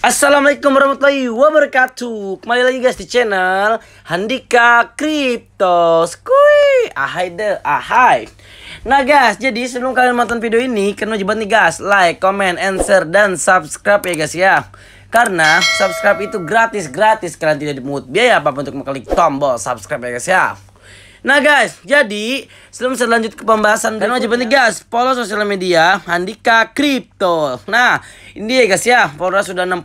Assalamualaikum warahmatullahi wabarakatuh Kembali lagi guys di channel Handika Crypto Skui Ahai deh, ahai Nah guys, jadi sebelum kalian menonton video ini Kalian wajib nih guys Like, comment, and share, dan subscribe ya guys ya Karena subscribe itu gratis-gratis Kalian tidak dimut biaya apa untuk mengklik tombol subscribe ya guys ya Nah guys, jadi sebelum saya lanjut ke pembahasan dan wajib penting guys, follow sosial media Handika Crypto. Nah, ini ya guys ya, followers sudah 65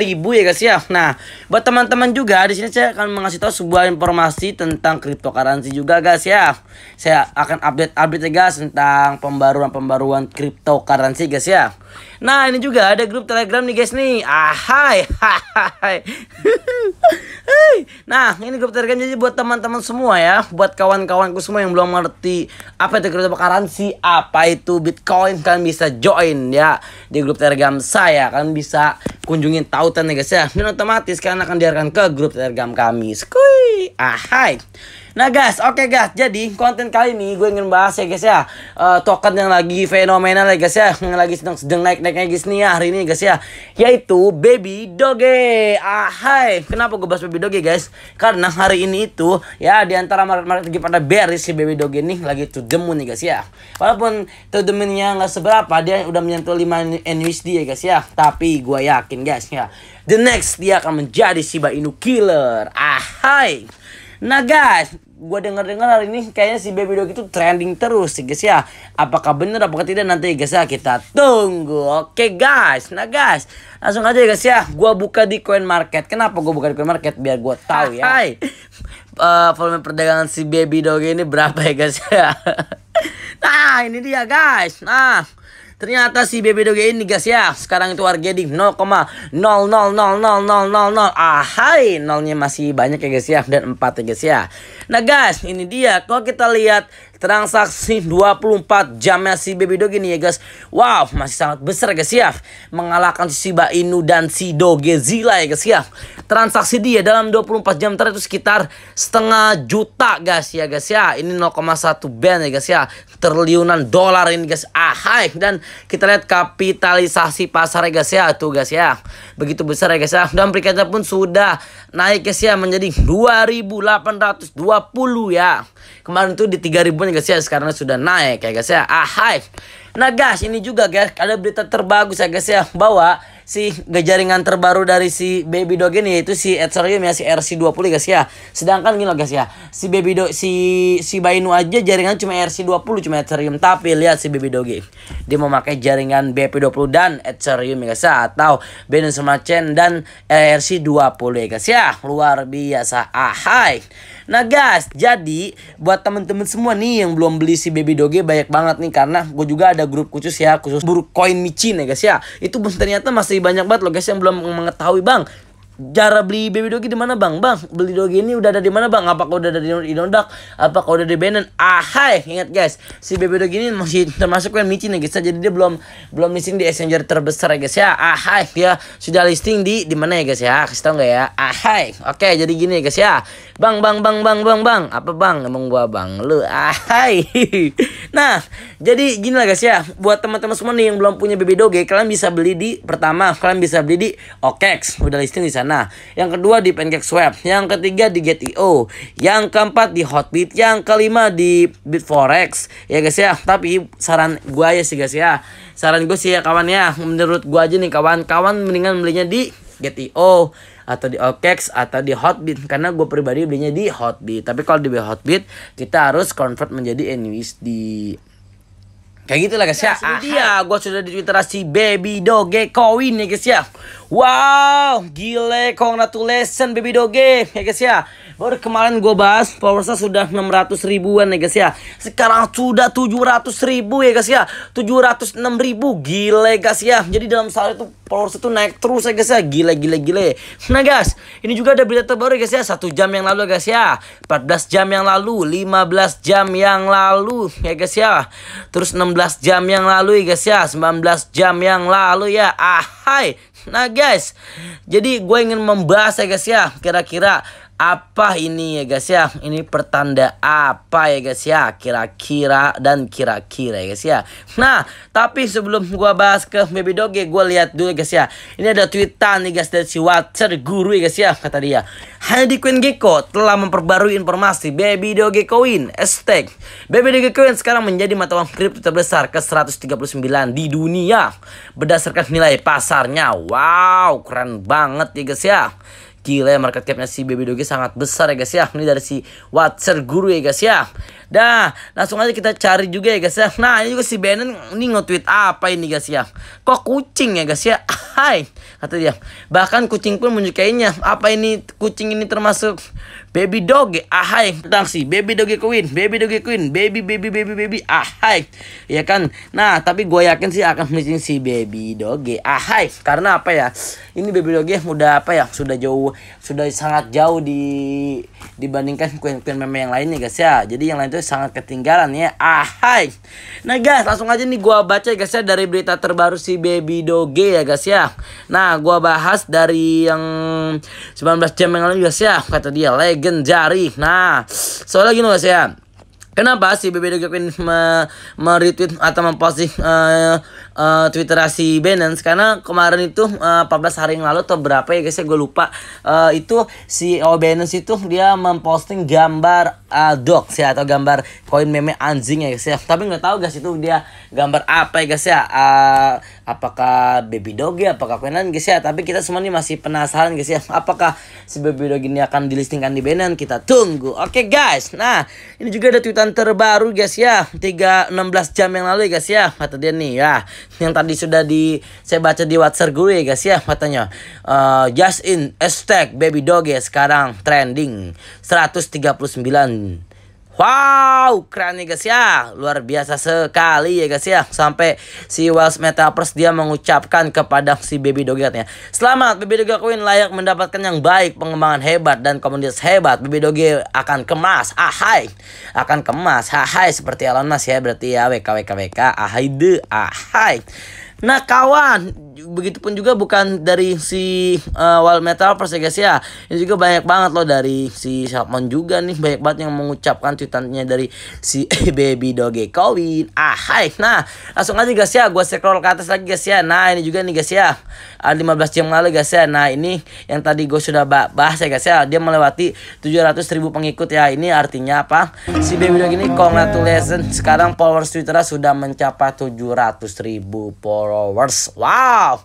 ribu ya guys ya. Nah, buat teman-teman juga di sini saya akan mengasih tahu sebuah informasi tentang cryptocurrency juga guys ya. Saya akan update-update ya guys tentang pembaruan-pembaruan cryptocurrency guys ya. Nah ini juga ada grup telegram nih guys nih Ahai hai. Nah ini grup telegram jadi buat teman-teman semua ya Buat kawan-kawanku semua yang belum ngerti Apa itu cryptocurrency Apa itu bitcoin Kalian bisa join ya Di grup telegram saya Kalian bisa kunjungin tautan nih guys ya Dan otomatis kalian akan diarahkan ke grup telegram kami Skui Ahai ah, Nah guys, oke okay guys, jadi konten kali ini gue ingin bahas ya guys ya uh, Token yang lagi fenomenal ya guys ya Yang lagi sedang-sedang naik-naiknya guys nih ya hari ini guys ya Yaitu Baby Doge Ahai, ah, kenapa gue bahas Baby Doge guys? Karena hari ini itu ya diantara market-market lagi pada bearish si Baby Doge nih lagi to the moon nih guys ya Walaupun to the moonnya gak seberapa, dia udah menyentuh 5 NUSD ya guys ya Tapi gue yakin guys ya The next dia akan menjadi Shiba Inu Killer Ahai ah, Nah guys, gue denger dengar hari ini kayaknya si Baby Dog itu trending terus sih guys ya. Apakah bener apakah tidak nanti guys ya kita tunggu. Oke guys, nah guys langsung aja guys ya. Gue buka di Coin Market. Kenapa gue buka di Coin Market biar gue tahu ya. Hai. Uh, volume perdagangan si Baby Dog ini berapa ya guys ya? nah ini dia guys. Nah Ternyata si Doge ini guys ya Sekarang itu harga di 0,000000 Ahai nolnya masih banyak ya guys ya Dan 4 ya guys ya Nah guys, ini dia. Kalau kita lihat transaksi 24 jamnya si Baby Dog ini ya guys. Wow, masih sangat besar guys ya. Mengalahkan si Shiba Inu dan si doge Dogezilla ya guys ya. Transaksi dia dalam 24 jam terakhir itu sekitar setengah juta guys ya guys ya. Ini 0,1 band ya guys ya. Terliunan dolar ini guys. Ahai dan kita lihat kapitalisasi pasar ya guys ya. Tuh guys ya. Begitu besar ya guys ya. Dan perikatnya pun sudah naik guys ya menjadi 2820 ya kemarin tuh di 3000 ya guys ya sekarang sudah naik ya guys ya ah hai nah guys ini juga guys ada berita terbagus ya guys ya bahwa si jaringan terbaru dari si baby dog ini yaitu si Ethereum ya si RC20 guys ya. Sedangkan gini loh guys ya, si baby dog si si Bainu aja jaringan cuma RC20 cuma Ethereum tapi lihat si baby dog dia mau pakai jaringan BP20 dan Ethereum ya guys ya atau Binance Smart Chain dan eh, RC20 ya guys ya. Luar biasa. ah hai. Nah guys, jadi buat temen-temen semua nih yang belum beli si Baby Doge banyak banget nih karena gue juga ada grup khusus ya, khusus buruk koin micin ya guys ya. Itu ternyata masih banyak banget loh guys yang belum mengetahui bang cara beli baby dogi di mana bang bang beli dogi ini udah ada di mana bang apakah udah ada di Apa apakah udah di Benen Ahai ingat guys si baby dogi ini masih termasuk yang micin ya guys ya. jadi dia belum belum listing di exchanger terbesar ya guys ya Ahai ya sudah listing di di mana ya guys ya kasih tau nggak ya Ahai, oke jadi gini ya guys ya bang bang bang bang bang bang apa bang emang gua bang lu ahai. nah jadi gini lah guys ya buat teman-teman semua nih yang belum punya baby doggy kalian bisa beli di pertama kalian bisa beli di Okex udah listing di sana nah yang kedua di Pancake Swap, yang ketiga di GTO, yang keempat di Hotbit, yang kelima di Bitforex. Ya guys ya, tapi saran gua ya sih guys ya. Saran gue sih ya kawan ya, menurut gua aja nih kawan, kawan mendingan belinya di GTO atau di OKEX atau di Hotbit karena gue pribadi belinya di Hotbit tapi kalau di Hotbit kita harus convert menjadi NUSD Kayak gitulah guys ya. Nah, dia gua sudah di Twitter si Baby Doge Coin ya guys ya. Wow, gile congratulations Baby Doge ya guys ya. Baru kemarin gue bahas followersnya sudah 600 ribuan ya guys ya Sekarang sudah 700 ribu ya guys ya 706 ribu gile guys ya Jadi dalam sehari itu followers itu naik terus ya guys ya Gile gile gile Nah guys ini juga ada berita terbaru ya guys ya Satu jam yang lalu ya guys ya 14 jam yang lalu 15 jam yang lalu ya guys ya Terus 16 jam yang lalu ya guys ya 19 jam yang lalu ya Ahai Nah guys Jadi gue ingin membahas ya guys ya Kira-kira apa ini ya guys ya ini pertanda apa ya guys ya kira-kira dan kira-kira ya guys ya nah tapi sebelum gua bahas ke baby doge ya, gua lihat dulu ya guys ya ini ada tweetan nih guys dari si Watcher guru ya guys ya kata dia hanya di Queen Gecko telah memperbarui informasi baby doge coin estek baby doge coin sekarang menjadi mata uang kripto terbesar ke 139 di dunia berdasarkan nilai pasarnya wow keren banget ya guys ya Gila ya market capnya si Baby Doge sangat besar ya guys ya Ini dari si Watcher Guru ya guys ya Dah langsung aja kita cari juga ya guys ya Nah ini juga si Bannon ini nge-tweet apa ini guys ya Kok kucing ya guys ya Hai kata dia Bahkan kucing pun menyukainya Apa ini kucing ini termasuk Baby dog ahai tentang si baby dog queen, baby dog queen, baby baby baby baby ahai. Ya kan? Nah, tapi gue yakin sih akan missing si baby dog ahai karena apa ya? Ini baby dog udah apa ya? Sudah jauh sudah sangat jauh di dibandingkan queen-queen meme yang lainnya, guys ya. Jadi yang lain itu sangat ketinggalan ya. Ahai. Nah, guys, langsung aja nih gue baca guys ya dari berita terbaru si baby dog ya guys ya. Nah, gue bahas dari yang 19 jam yang lalu guys ya. Kata dia leg Jari. Nah, soalnya gini guys ya. Kenapa sih BB The Grab ini me retweet atau memposting uh, uh, si Binance karena kemarin itu uh, eh, 14 hari yang lalu atau berapa ya guys ya gue lupa uh, itu si Binance itu dia memposting gambar uh, dog ya atau gambar koin meme anjing ya guys ya tapi nggak tahu guys itu dia gambar apa ya guys ya uh, apakah baby dog ya apakah koinan guys ya tapi kita semua ini masih penasaran guys ya apakah si baby dog ini akan dilistingkan di Binance kita tunggu oke okay, guys nah ini juga ada tweetan terbaru guys ya 3 16 jam yang lalu ya guys ya kata dia nih ya yang tadi sudah di saya baca di WhatsApp gue ya guys ya katanya uh, just in hashtag baby doge ya, sekarang trending 139 Wow, keren nih guys ya. Luar biasa sekali ya guys ya. Sampai si Wells Metaverse dia mengucapkan kepada si Baby Dogetnya. Selamat Baby Doge Queen layak mendapatkan yang baik, pengembangan hebat dan komunitas hebat. Baby Doge akan kemas. Ahai. Akan kemas. Ahai seperti Elon Musk ya berarti ya WKWKWK. Ahai de ahai. Nah kawan, begitupun juga bukan dari si uh, eh, wall Metal ya guys ya ini juga banyak banget loh dari si Salmon juga nih banyak banget yang mengucapkan tweetannya dari si eh, Baby Doge kawin ah hai nah langsung aja guys ya gue scroll ke atas lagi guys ya nah ini juga nih guys ya 15 jam lalu guys ya nah ini yang tadi gue sudah bahas ya guys ya dia melewati 700 ribu pengikut ya ini artinya apa si Baby Doge ini congratulations sekarang followers Twitternya sudah mencapai 700 ribu followers wow Wow,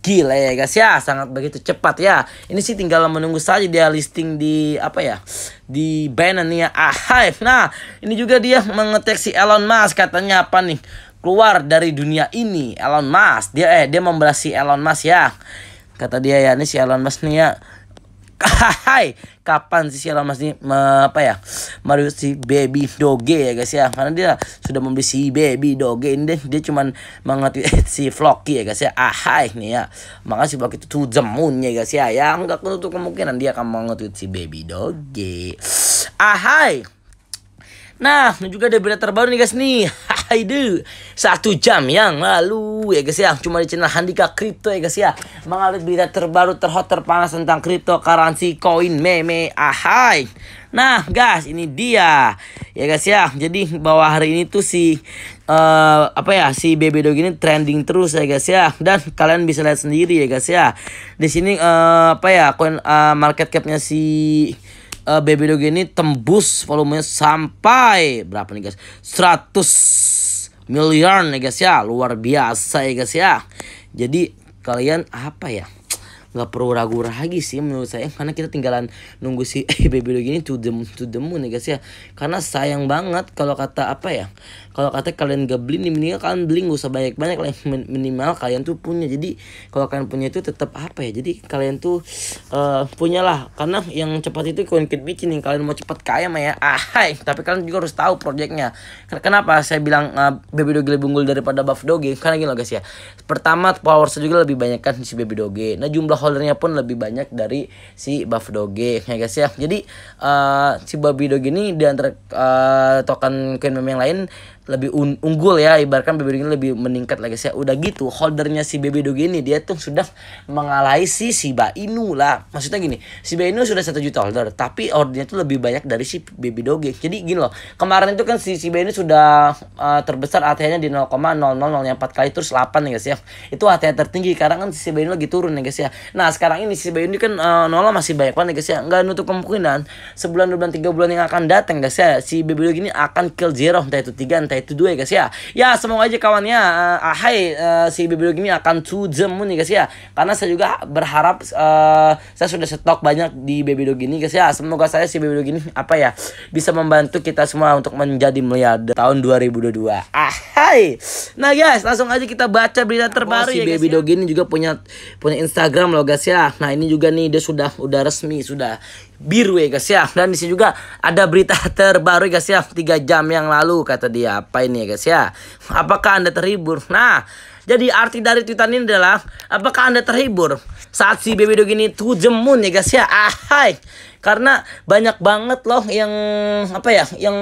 gila ya guys ya, sangat begitu cepat ya. Ini sih tinggal menunggu saja dia listing di apa ya? Di Binance ya, ah, Nah, ini juga dia mengetek si Elon Musk katanya apa nih? Keluar dari dunia ini, Elon Musk. Dia eh dia membelah si Elon Musk ya. Kata dia ya, ini si Elon Musk nih ya Hai, kapan sih ini me, apa ya Mari si baby doge ya guys ya karena dia sudah membeli si baby doge ini dia, dia cuman mengerti si Floki ya guys ya ah hai nih ya Makasih si Floki itu tuh jemun ya guys ya yang nggak menutup kemungkinan dia akan mengerti si baby doge ah hai nah ini juga ada berita terbaru nih guys nih insider satu jam yang lalu ya guys ya cuma di channel Handika Crypto ya guys ya mengalir berita terbaru terhot terpanas tentang karansi koin meme ahai nah guys ini dia ya guys ya jadi bahwa hari ini tuh si uh, apa ya si BB Dog ini trending terus ya guys ya dan kalian bisa lihat sendiri ya guys ya di sini uh, apa ya coin uh, market capnya si uh, Baby Dog ini tembus volumenya sampai berapa nih guys? 100 miliar ya guys ya luar biasa ya guys ya jadi kalian apa ya nggak perlu ragu lagi sih menurut saya karena kita tinggalan nunggu si baby dog ini to the to the moon ya guys ya karena sayang banget kalau kata apa ya kalau kata kalian gak beli nih mendingan kalian beli gak usah banyak banyak lah minimal kalian tuh punya jadi kalau kalian punya itu tetap apa ya jadi kalian tuh uh, eh, punyalah karena yang cepat itu kid bikin nih kalian mau cepat kaya mah ya ahai tapi kalian juga harus tahu proyeknya kenapa saya bilang uh, baby doge lebih unggul daripada buff doge karena gini loh guys ya pertama power juga lebih banyak kan si baby doge nah jumlah holdernya pun lebih banyak dari si buff doge ya guys ya jadi uh, si baby doge ini di antara uh, token coin yang lain lebih un unggul ya ibaratkan BB doggy lebih meningkat lagi sih udah gitu holdernya si BB doggy ini dia tuh sudah mengalahi si Shiba Inu lah maksudnya gini Shiba Inu sudah satu juta holder tapi ordernya tuh lebih banyak dari si BB doggy jadi gini loh kemarin itu kan si Shiba Inu sudah uh, terbesar ATH-nya di 0,0004 kali terus 8 ya guys ya itu ATH tertinggi karena kan si Shiba Inu lagi turun ya guys ya nah sekarang ini si Shiba Inu kan uh, eh, nol masih banyak banget ya guys ya nggak nutup kemungkinan sebulan dua bulan tiga bulan yang akan datang guys ya si BB doggy ini akan kill zero entah itu tiga entah itu dua ya guys ya ya semoga aja kawannya uh, ahai uh, si dog ini akan to the moon ya guys ya karena saya juga berharap uh, saya sudah stok banyak di Baby Dog ini guys ya semoga saya si Baby Dog ini apa ya bisa membantu kita semua untuk menjadi miliarder tahun 2022 ahai nah guys langsung aja kita baca berita oh, terbaru si ya Baby ya. Dog ini juga punya punya Instagram loh guys ya nah ini juga nih dia sudah udah resmi sudah biru ya guys ya dan di sini juga ada berita terbaru ya guys ya tiga jam yang lalu kata dia apa ini ya guys ya apakah anda terhibur nah jadi arti dari tweetan ini adalah apakah anda terhibur saat si baby dog ini tuh jemun ya guys ya ahai ah, karena banyak banget loh yang apa ya yang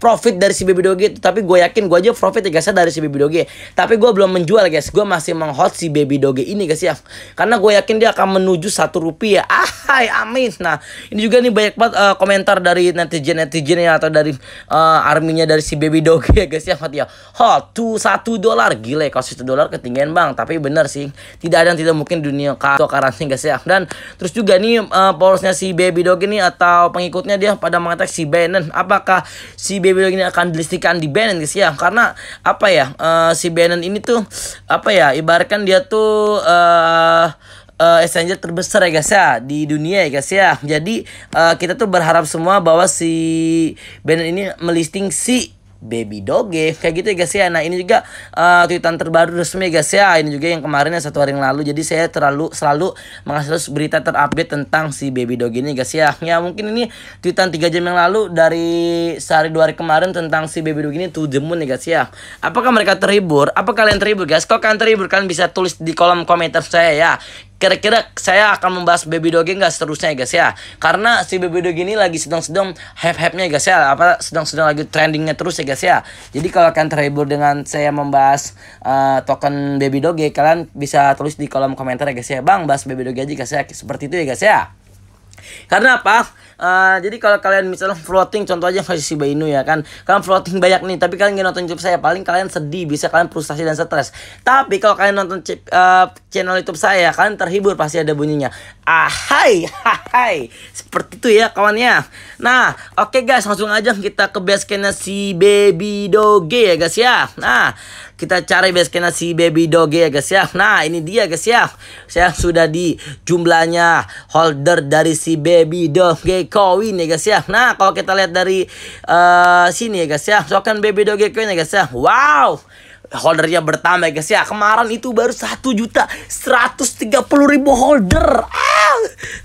profit dari si baby doge itu tapi gue yakin gue aja profit ya guys ya dari si baby doge tapi gue belum menjual guys gue masih menghot si baby doge ini guys ya karena gue yakin dia akan menuju satu rupiah ah hai amin nah ini juga nih banyak banget uh, komentar dari netizen netizen ya atau dari uh, arminya dari si baby doge ya guys ya mati ya hot tuh satu dolar gile kalau satu dolar ketinggian bang tapi bener sih tidak ada yang tidak mungkin dunia karantina guys ya dan terus juga nih uh, eh, polosnya si baby doge Babylog ini atau pengikutnya dia pada mengatak si Bannon. Apakah si Bebe ini akan dilistikan di Bannon guys ya? Karena apa ya? Uh, si Bannon ini tuh apa ya? Ibaratkan dia tuh uh, uh, eh, exchanger terbesar ya guys ya di dunia ya guys ya. Jadi uh, kita tuh berharap semua bahwa si Bannon ini melisting si baby doge kayak gitu ya guys ya nah ini juga uh, tweetan terbaru resmi guys ya ini juga yang kemarin ya satu hari yang lalu jadi saya terlalu selalu mengasih terus berita terupdate tentang si baby doge ini guys ya ya mungkin ini tweetan tiga jam yang lalu dari sehari dua hari kemarin tentang si baby doge ini tuh jemun ya guys ya apakah mereka terhibur apa kalian terhibur guys kalau kalian terhibur kalian bisa tulis di kolom komentar saya ya kira-kira saya akan membahas baby doge nggak seterusnya ya guys ya karena si baby doge ini lagi sedang-sedang hype-hype-nya ya guys ya apa sedang-sedang lagi trendingnya terus ya guys ya jadi kalau kalian terhibur dengan saya membahas uh, token baby doge kalian bisa tulis di kolom komentar ya guys ya bang bahas baby doge aja guys ya seperti itu ya guys ya karena apa uh, jadi kalau kalian misalnya floating contoh aja masih si Inu ya kan kalian floating banyak nih tapi kalian nggak nonton YouTube saya paling kalian sedih bisa kalian frustasi dan stres tapi kalau kalian nonton uh, channel YouTube saya kalian terhibur pasti ada bunyinya Ahai, ahai. Seperti itu ya kawannya. Nah, oke okay guys, langsung aja kita ke basecampnya si Baby Doge ya guys ya. Nah, kita cari basecampnya si Baby Doge ya guys ya. Nah, ini dia guys ya. Saya sudah di jumlahnya holder dari si Baby Doge Coin ya guys ya. Nah, kalau kita lihat dari uh, sini ya guys ya. Soalnya Baby Doge Coin ya guys ya. Wow holdernya bertambah guys ya kemarin itu baru satu juta seratus tiga puluh ribu holder ah!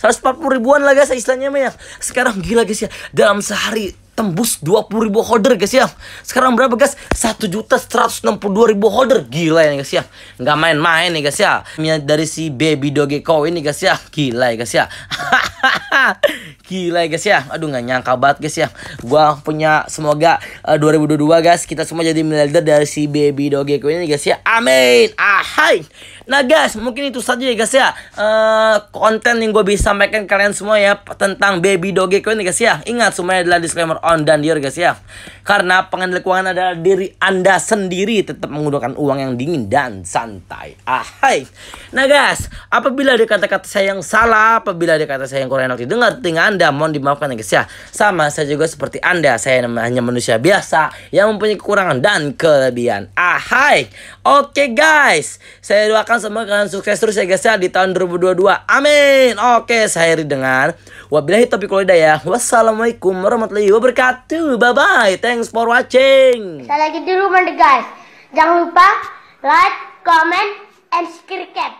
140 ribuan lah guys istilahnya mah ya. Sekarang gila guys ya. Dalam sehari tembus 20 ribu holder guys ya sekarang berapa guys 1 juta 162 ribu holder gila ya guys ya nggak main-main nih guys ya dari si baby doge kau ini guys ya gila ya guys ya gila ya guys ya aduh nggak nyangka banget guys ya gua punya semoga uh, 2022 guys kita semua jadi miliarder dari si baby doge kau ini guys ya amin ahai nah guys mungkin itu saja ya guys ya uh, konten yang gue bisa sampaikan kalian semua ya tentang baby doge kau ini guys ya ingat semuanya adalah disclaimer on dan your guys ya. Karena pengendali keuangan adalah diri Anda sendiri tetap menggunakan uang yang dingin dan santai. Ahai. Nah guys, apabila ada kata-kata saya yang salah, apabila ada kata saya yang kurang enak didengar telinga Anda, mohon dimaafkan ya guys ya. Sama saya juga seperti Anda, saya hanya manusia biasa yang mempunyai kekurangan dan kelebihan. Ahai. Oke guys, saya doakan semoga kalian sukses terus ya guys ya di tahun 2022. Amin. Oke, saya dengan wabillahi taufiq wal hidayah. Wassalamualaikum warahmatullahi wabarakatuh wabarakatuh. Bye-bye. Thanks for watching. Saya lagi di rumah, guys. Jangan lupa like, comment, and subscribe.